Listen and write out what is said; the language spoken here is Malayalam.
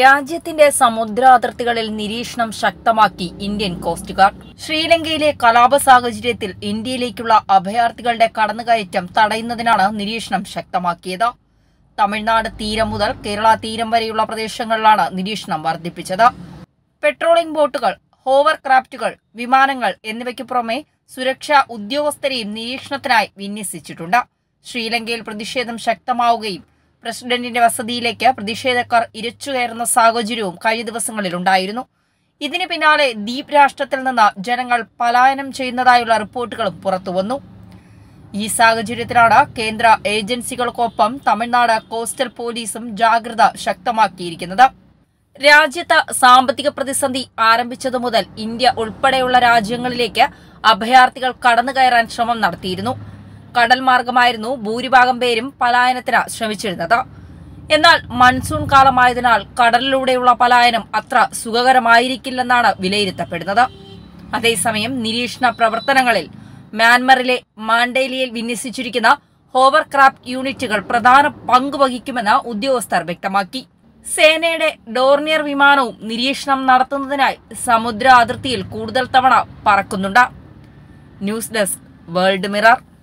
രാജ്യത്തിന്റെ സമുദ്രാതിർത്തികളിൽ നിരീക്ഷണം ശക്തമാക്കി ഇന്ത്യൻ കോസ്റ്റ് ഗാർഡ് ശ്രീലങ്കയിലെ കലാപ സാഹചര്യത്തിൽ ഇന്ത്യയിലേക്കുള്ള അഭയാർത്ഥികളുടെ കടന്നുകയറ്റം തടയുന്നതിനാണ് നിരീക്ഷണം ശക്തമാക്കിയത് തമിഴ്നാട് തീരം മുതൽ കേരള തീരം വരെയുള്ള പ്രദേശങ്ങളിലാണ് നിരീക്ഷണം വർദ്ധിപ്പിച്ചത് പെട്രോളിംഗ് ബോട്ടുകൾ ഹോവർ ക്രാഫ്റ്റുകൾ വിമാനങ്ങൾ എന്നിവയ്ക്ക് പുറമെ സുരക്ഷാ ഉദ്യോഗസ്ഥരെയും നിരീക്ഷണത്തിനായി വിന്യസിച്ചിട്ടുണ്ട് ശ്രീലങ്കയിൽ പ്രതിഷേധം ശക്തമാവുകയും പ്രസിഡന്റിന്റെ വസതിയിലേക്ക് പ്രതിഷേധക്കാർ ഇരച്ചുകയറുന്ന സാഹചര്യവും കഴിഞ്ഞ ഉണ്ടായിരുന്നു ഇതിന് പിന്നാലെ ദ്വീപ് രാഷ്ട്രത്തിൽ നിന്ന് ജനങ്ങൾ പലായനം ചെയ്യുന്നതായുള്ള റിപ്പോർട്ടുകളും പുറത്തുവന്നു ഈ സാഹചര്യത്തിലാണ് കേന്ദ്ര ഏജൻസികൾക്കൊപ്പം തമിഴ്നാട് കോസ്റ്റൽ പോലീസും ജാഗ്രത ശക്തമാക്കിയിരിക്കുന്നത് രാജ്യത്ത് സാമ്പത്തിക പ്രതിസന്ധി ആരംഭിച്ചതു മുതൽ ഇന്ത്യ ഉൾപ്പെടെയുള്ള രാജ്യങ്ങളിലേക്ക് അഭയാർത്ഥികൾ കടന്നുകയറാൻ ശ്രമം നടത്തിയിരുന്നു കടൽ മാർഗമായിരുന്നു ഭൂരിഭാഗം പേരും പലായനത്തിന് ശ്രമിച്ചിരുന്നത് എന്നാൽ മൺസൂൺ കാലമായതിനാൽ കടലിലൂടെയുള്ള പലായനം അത്ര സുഖകരമായിരിക്കില്ലെന്നാണ് വിലയിരുത്തപ്പെടുന്നത് അതേസമയം നിരീക്ഷണ പ്രവർത്തനങ്ങളിൽ മ്യാൻമറിലെ മാണ്ടേലിയിൽ വിന്യസിച്ചിരിക്കുന്ന ക്രാഫ്റ്റ് യൂണിറ്റുകൾ പ്രധാന പങ്ക് വഹിക്കുമെന്ന് ഉദ്യോഗസ്ഥർ വ്യക്തമാക്കി സേനയുടെ ഡോർണിയർ വിമാനവും നിരീക്ഷണം നടത്തുന്നതിനായി സമുദ്ര അതിർത്തിയിൽ കൂടുതൽ തവണ പറക്കുന്നുണ്ട് ന്യൂസ് ഡെസ്ക് വേൾഡ് മിറർ